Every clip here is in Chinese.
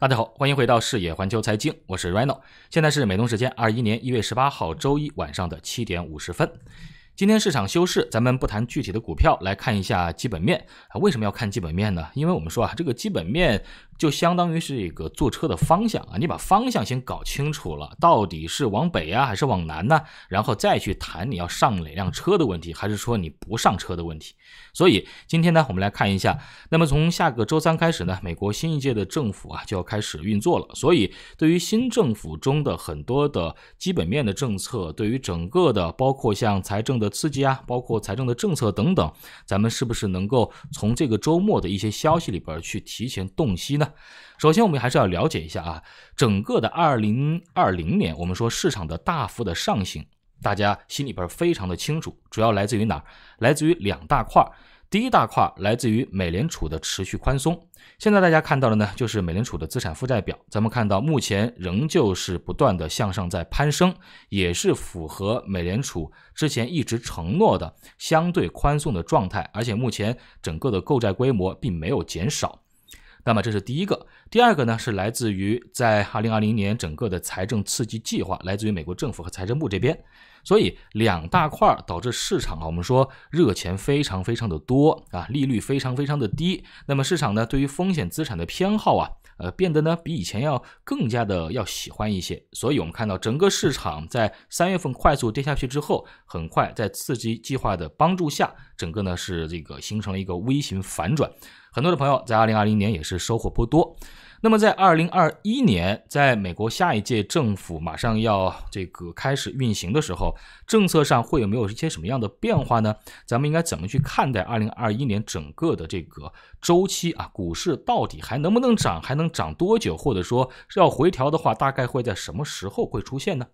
大家好，欢迎回到视野环球财经，我是 Reno，现在是美东时间二一年一月十八号周一晚上的七点五十分。今天市场休市，咱们不谈具体的股票，来看一下基本面。为什么要看基本面呢？因为我们说啊，这个基本面。就相当于是一个坐车的方向啊，你把方向先搞清楚了，到底是往北啊还是往南呢？然后再去谈你要上哪辆车的问题，还是说你不上车的问题？所以今天呢，我们来看一下。那么从下个周三开始呢，美国新一届的政府啊就要开始运作了。所以对于新政府中的很多的基本面的政策，对于整个的包括像财政的刺激啊，包括财政的政策等等，咱们是不是能够从这个周末的一些消息里边去提前洞悉呢？首先，我们还是要了解一下啊，整个的二零二零年，我们说市场的大幅的上行，大家心里边非常的清楚，主要来自于哪儿？来自于两大块儿。第一大块儿来自于美联储的持续宽松。现在大家看到的呢，就是美联储的资产负债表，咱们看到目前仍旧是不断的向上在攀升，也是符合美联储之前一直承诺的相对宽松的状态，而且目前整个的购债规模并没有减少。那么这是第一个，第二个呢是来自于在二零二零年整个的财政刺激计划，来自于美国政府和财政部这边，所以两大块导致市场啊，我们说热钱非常非常的多啊，利率非常非常的低，那么市场呢对于风险资产的偏好啊，呃变得呢比以前要更加的要喜欢一些，所以我们看到整个市场在三月份快速跌下去之后，很快在刺激计划的帮助下，整个呢是这个形成了一个 V 型反转。很多的朋友在二零二零年也是收获颇多，那么在二零二一年，在美国下一届政府马上要这个开始运行的时候，政策上会有没有一些什么样的变化呢？咱们应该怎么去看待二零二一年整个的这个周期啊？股市到底还能不能涨，还能涨多久，或者说要回调的话，大概会在什么时候会出现呢？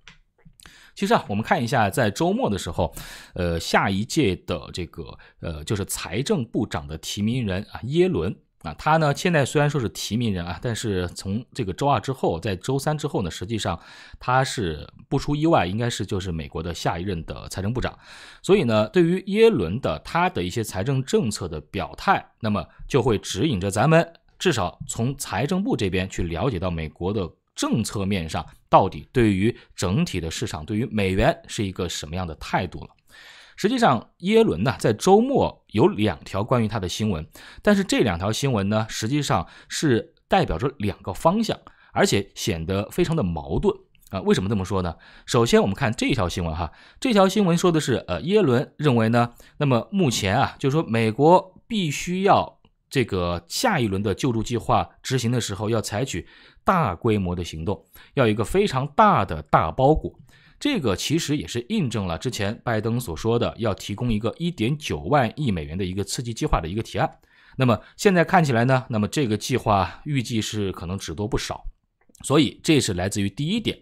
其实啊，我们看一下，在周末的时候，呃，下一届的这个呃，就是财政部长的提名人啊，耶伦啊，他呢现在虽然说是提名人啊，但是从这个周二之后，在周三之后呢，实际上他是不出意外，应该是就是美国的下一任的财政部长。所以呢，对于耶伦的他的一些财政政策的表态，那么就会指引着咱们至少从财政部这边去了解到美国的。政策面上到底对于整体的市场、对于美元是一个什么样的态度了？实际上，耶伦呢在周末有两条关于他的新闻，但是这两条新闻呢实际上是代表着两个方向，而且显得非常的矛盾啊。为什么这么说呢？首先，我们看这条新闻哈，这条新闻说的是呃，耶伦认为呢，那么目前啊，就是说美国必须要这个下一轮的救助计划执行的时候要采取。大规模的行动要一个非常大的大包裹，这个其实也是印证了之前拜登所说的要提供一个一点九万亿美元的一个刺激计划的一个提案。那么现在看起来呢，那么这个计划预计是可能只多不少。所以这是来自于第一点，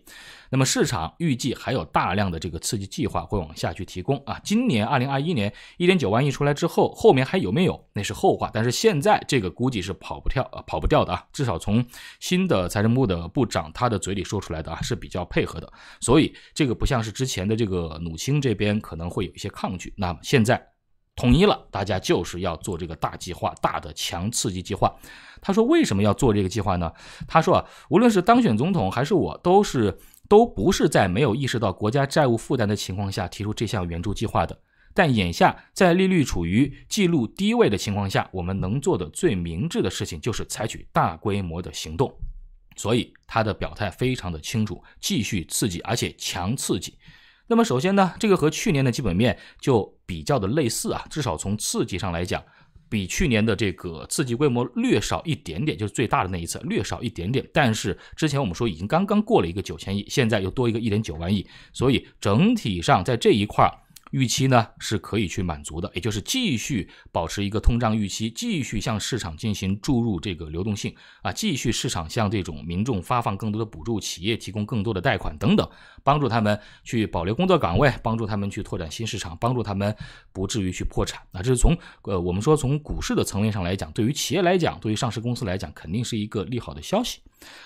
那么市场预计还有大量的这个刺激计划会往下去提供啊。今年二零二一年一点九万亿出来之后，后面还有没有那是后话。但是现在这个估计是跑不跳啊，跑不掉的啊。至少从新的财政部的部长他的嘴里说出来的啊是比较配合的，所以这个不像是之前的这个努青这边可能会有一些抗拒。那么现在。统一了，大家就是要做这个大计划，大的强刺激计划。他说：“为什么要做这个计划呢？”他说：“啊，无论是当选总统还是我，都是都不是在没有意识到国家债务负担的情况下提出这项援助计划的。但眼下在利率处于记录低位的情况下，我们能做的最明智的事情就是采取大规模的行动。所以他的表态非常的清楚，继续刺激，而且强刺激。”那么首先呢，这个和去年的基本面就比较的类似啊，至少从刺激上来讲，比去年的这个刺激规模略少一点点，就是最大的那一次略少一点点。但是之前我们说已经刚刚过了一个九千亿，现在又多一个一点九万亿，所以整体上在这一块预期呢是可以去满足的，也就是继续保持一个通胀预期，继续向市场进行注入这个流动性啊，继续市场向这种民众发放更多的补助，企业提供更多的贷款等等。帮助他们去保留工作岗位，帮助他们去拓展新市场，帮助他们不至于去破产。那这是从呃，我们说从股市的层面上来讲，对于企业来讲，对于上市公司来讲，肯定是一个利好的消息。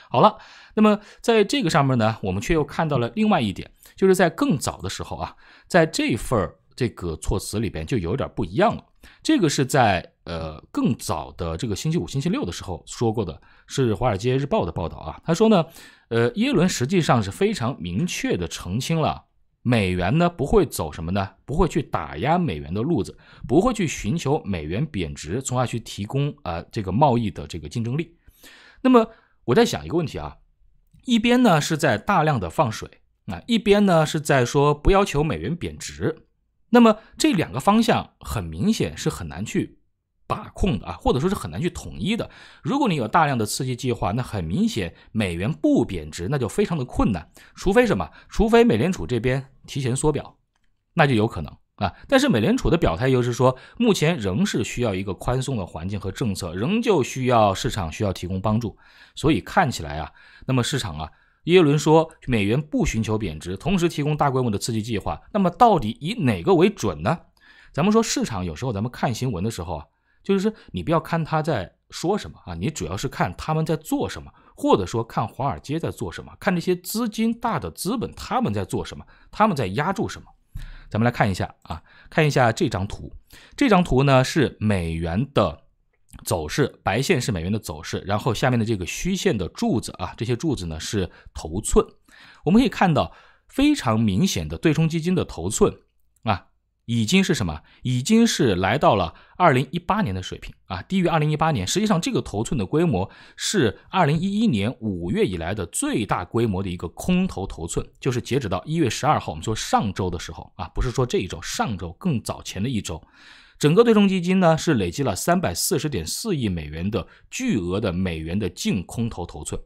好了，那么在这个上面呢，我们却又看到了另外一点，就是在更早的时候啊，在这份儿这个措辞里边就有点不一样了。这个是在呃更早的这个星期五、星期六的时候说过的是《华尔街日报》的报道啊，他说呢。呃，耶伦实际上是非常明确的澄清了，美元呢不会走什么呢？不会去打压美元的路子，不会去寻求美元贬值，从而去提供啊这个贸易的这个竞争力。那么我在想一个问题啊，一边呢是在大量的放水啊，一边呢是在说不要求美元贬值。那么这两个方向很明显是很难去。把控的啊，或者说是很难去统一的。如果你有大量的刺激计划，那很明显美元不贬值那就非常的困难。除非什么？除非美联储这边提前缩表，那就有可能啊。但是美联储的表态又是说，目前仍是需要一个宽松的环境和政策，仍旧需要市场需要提供帮助。所以看起来啊，那么市场啊，耶伦说美元不寻求贬值，同时提供大规模的刺激计划，那么到底以哪个为准呢？咱们说市场有时候咱们看新闻的时候啊。就是说，你不要看他在说什么啊，你主要是看他们在做什么，或者说看华尔街在做什么，看这些资金大的资本他们在做什么，他们在压住什么。咱们来看一下啊，看一下这张图，这张图呢是美元的走势，白线是美元的走势，然后下面的这个虚线的柱子啊，这些柱子呢是头寸，我们可以看到非常明显的对冲基金的头寸啊。已经是什么？已经是来到了二零一八年的水平啊，低于二零一八年。实际上，这个头寸的规模是二零一一年五月以来的最大规模的一个空头头寸，就是截止到一月十二号。我们说上周的时候啊，不是说这一周，上周更早前的一周，整个对冲基金呢是累积了三百四十点四亿美元的巨额的美元的净空头头寸，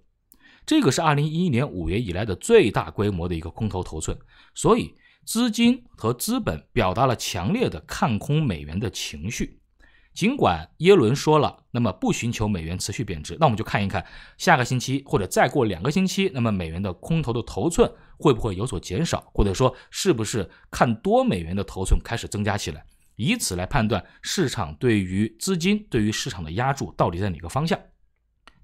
这个是二零一一年五月以来的最大规模的一个空头头寸，所以。资金和资本表达了强烈的看空美元的情绪，尽管耶伦说了，那么不寻求美元持续贬值，那我们就看一看下个星期或者再过两个星期，那么美元的空头的头寸会不会有所减少，或者说是不是看多美元的头寸开始增加起来，以此来判断市场对于资金对于市场的压注到底在哪个方向，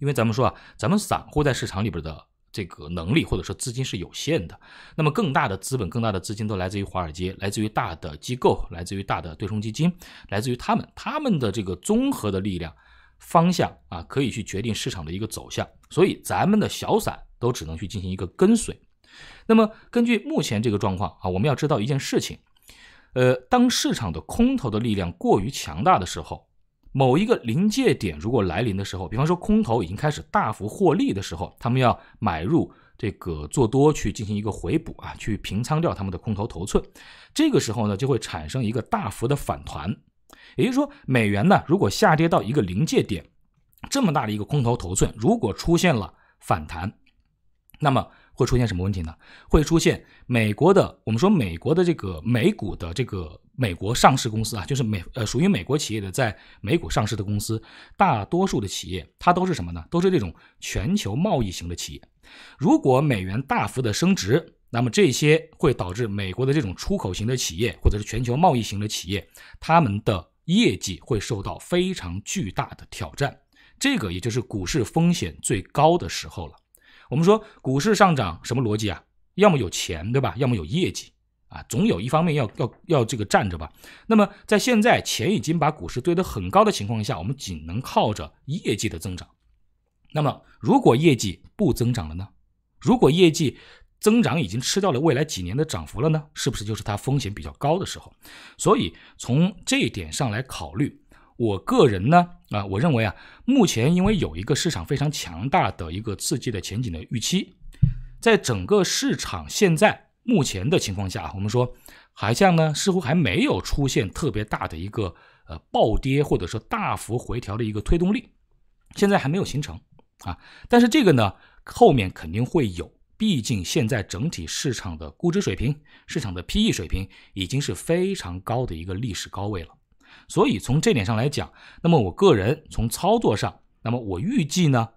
因为咱们说啊，咱们散户在市场里边的。这个能力或者说资金是有限的，那么更大的资本、更大的资金都来自于华尔街，来自于大的机构，来自于大的对冲基金，来自于他们，他们的这个综合的力量方向啊，可以去决定市场的一个走向，所以咱们的小散都只能去进行一个跟随。那么根据目前这个状况啊，我们要知道一件事情，呃，当市场的空头的力量过于强大的时候。某一个临界点如果来临的时候，比方说空头已经开始大幅获利的时候，他们要买入这个做多去进行一个回补啊，去平仓掉他们的空头头寸，这个时候呢就会产生一个大幅的反弹，也就是说美元呢如果下跌到一个临界点，这么大的一个空头头寸如果出现了反弹，那么。会出现什么问题呢？会出现美国的，我们说美国的这个美股的这个美国上市公司啊，就是美呃属于美国企业的在美股上市的公司，大多数的企业它都是什么呢？都是这种全球贸易型的企业。如果美元大幅的升值，那么这些会导致美国的这种出口型的企业或者是全球贸易型的企业，他们的业绩会受到非常巨大的挑战。这个也就是股市风险最高的时候了。我们说股市上涨什么逻辑啊？要么有钱，对吧？要么有业绩，啊，总有一方面要要要这个站着吧。那么在现在钱已经把股市堆得很高的情况下，我们仅能靠着业绩的增长。那么如果业绩不增长了呢？如果业绩增长已经吃掉了未来几年的涨幅了呢？是不是就是它风险比较高的时候？所以从这一点上来考虑。我个人呢，啊，我认为啊，目前因为有一个市场非常强大的一个刺激的前景的预期，在整个市场现在目前的情况下，我们说，海象呢似乎还没有出现特别大的一个呃暴跌或者说大幅回调的一个推动力，现在还没有形成啊，但是这个呢后面肯定会有，毕竟现在整体市场的估值水平，市场的 P E 水平已经是非常高的一个历史高位了。所以从这点上来讲，那么我个人从操作上，那么我预计呢，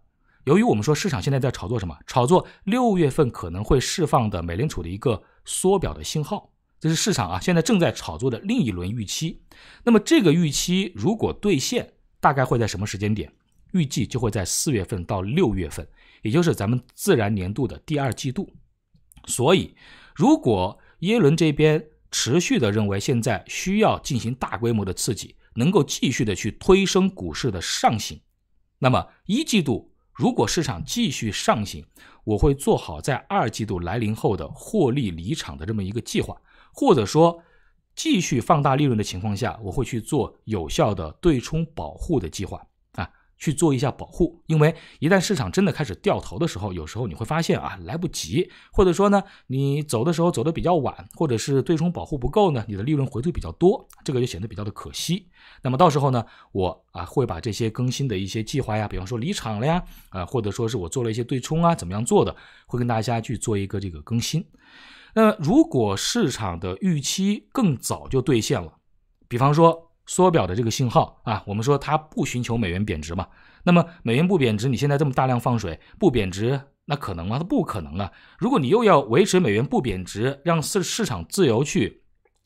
由于我们说市场现在在炒作什么？炒作六月份可能会释放的美联储的一个缩表的信号，这是市场啊现在正在炒作的另一轮预期。那么这个预期如果兑现，大概会在什么时间点？预计就会在四月份到六月份，也就是咱们自然年度的第二季度。所以，如果耶伦这边，持续的认为现在需要进行大规模的刺激，能够继续的去推升股市的上行。那么一季度如果市场继续上行，我会做好在二季度来临后的获利离场的这么一个计划，或者说继续放大利润的情况下，我会去做有效的对冲保护的计划。去做一下保护，因为一旦市场真的开始掉头的时候，有时候你会发现啊来不及，或者说呢你走的时候走的比较晚，或者是对冲保护不够呢，你的利润回退比较多，这个就显得比较的可惜。那么到时候呢，我啊会把这些更新的一些计划呀，比方说离场了呀，啊或者说是我做了一些对冲啊，怎么样做的，会跟大家去做一个这个更新。那如果市场的预期更早就兑现了，比方说。缩表的这个信号啊，我们说它不寻求美元贬值嘛。那么美元不贬值，你现在这么大量放水，不贬值那可能吗？它不可能啊。如果你又要维持美元不贬值，让市市场自由去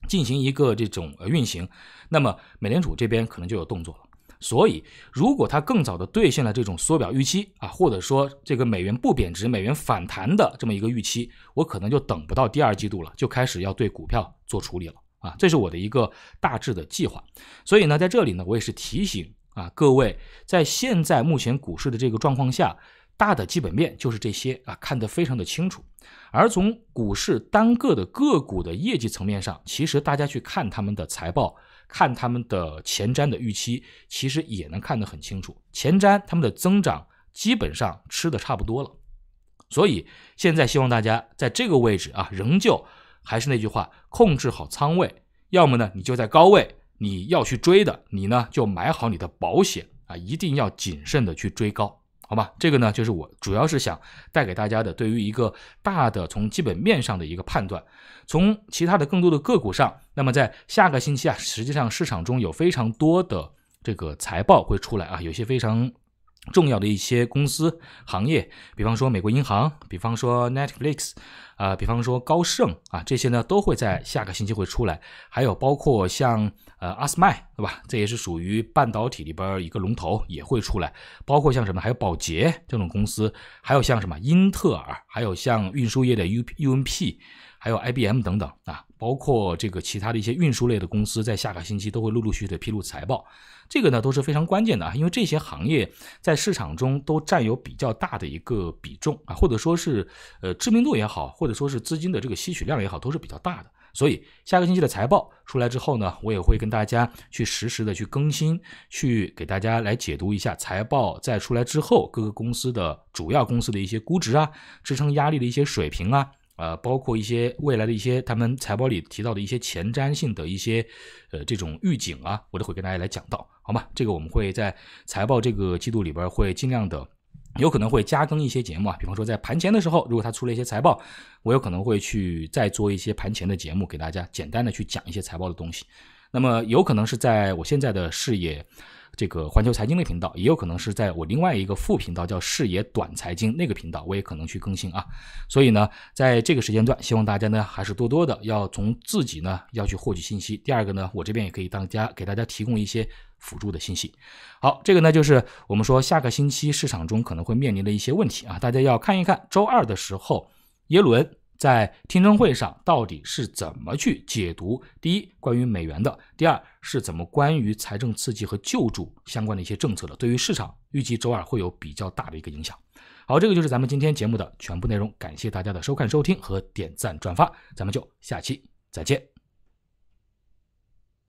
进行一个这种呃运行，那么美联储这边可能就有动作了。所以，如果它更早的兑现了这种缩表预期啊，或者说这个美元不贬值、美元反弹的这么一个预期，我可能就等不到第二季度了，就开始要对股票做处理了。啊，这是我的一个大致的计划，所以呢，在这里呢，我也是提醒啊各位，在现在目前股市的这个状况下，大的基本面就是这些啊，看得非常的清楚。而从股市单个的个股的业绩层面上，其实大家去看他们的财报，看他们的前瞻的预期，其实也能看得很清楚。前瞻他们的增长基本上吃的差不多了，所以现在希望大家在这个位置啊，仍旧。还是那句话，控制好仓位，要么呢，你就在高位，你要去追的，你呢就买好你的保险啊，一定要谨慎的去追高，好吧？这个呢，就是我主要是想带给大家的，对于一个大的从基本面上的一个判断，从其他的更多的个股上，那么在下个星期啊，实际上市场中有非常多的这个财报会出来啊，有些非常。重要的一些公司行业，比方说美国银行，比方说 Netflix，啊，比方说高盛啊，这些呢都会在下个星期会出来。还有包括像呃阿斯麦，对吧？这也是属于半导体里边一个龙头，也会出来。包括像什么，还有宝洁这种公司，还有像什么英特尔，还有像运输业的 U U N P。还有 IBM 等等啊，包括这个其他的一些运输类的公司在下个星期都会陆陆续续的披露财报，这个呢都是非常关键的啊，因为这些行业在市场中都占有比较大的一个比重啊，或者说是呃知名度也好，或者说是资金的这个吸取量也好，都是比较大的。所以下个星期的财报出来之后呢，我也会跟大家去实时的去更新，去给大家来解读一下财报在出来之后各个公司的主要公司的一些估值啊，支撑压力的一些水平啊。呃，包括一些未来的一些他们财报里提到的一些前瞻性的一些，呃，这种预警啊，我都会跟大家来讲到，好吗？这个我们会在财报这个季度里边会尽量的，有可能会加更一些节目啊，比方说在盘前的时候，如果他出了一些财报，我有可能会去再做一些盘前的节目，给大家简单的去讲一些财报的东西。那么有可能是在我现在的视野。这个环球财经的频道，也有可能是在我另外一个副频道叫视野短财经那个频道，我也可能去更新啊。所以呢，在这个时间段，希望大家呢还是多多的要从自己呢要去获取信息。第二个呢，我这边也可以大家给大家提供一些辅助的信息。好，这个呢就是我们说下个星期市场中可能会面临的一些问题啊，大家要看一看周二的时候耶伦。在听证会上到底是怎么去解读？第一，关于美元的；第二，是怎么关于财政刺激和救助相关的一些政策的。对于市场，预计周二会有比较大的一个影响。好，这个就是咱们今天节目的全部内容。感谢大家的收看、收听和点赞、转发。咱们就下期再见。